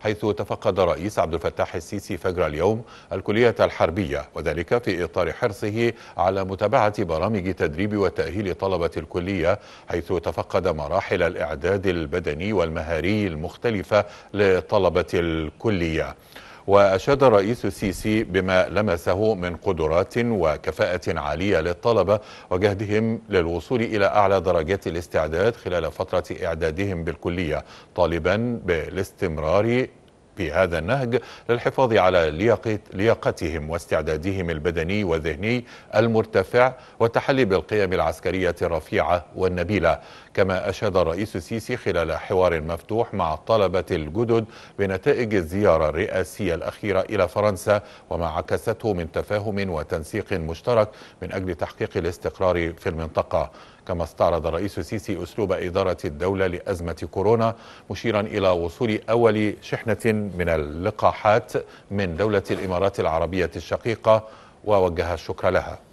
حيث تفقد الرئيس عبد الفتاح السيسي فجر اليوم الكلية الحربية وذلك في إطار حرصه على متابعة برامج تدريب وتأهيل طلبة الكلية حيث تفقد مراحل الإعداد البدني والمهاري المختلفة لطلبة الكلية وأشاد الرئيس السيسي بما لمسه من قدرات وكفاءة عالية للطلبة وجهدهم للوصول إلى أعلى درجات الاستعداد خلال فترة إعدادهم بالكلية طالبا بالاستمرار في هذا النهج للحفاظ على لياقتهم واستعدادهم البدني والذهني المرتفع والتحلي بالقيم العسكرية الرفيعة والنبيلة كما أشاد الرئيس السيسي خلال حوار مفتوح مع الطلبة الجدد بنتائج الزيارة الرئاسية الأخيرة إلى فرنسا وما عكسته من تفاهم وتنسيق مشترك من أجل تحقيق الاستقرار في المنطقة كما استعرض الرئيس السيسي أسلوب إدارة الدولة لأزمة كورونا مشيرا إلى وصول أول شحنة من اللقاحات من دولة الإمارات العربية الشقيقة ووجه الشكر لها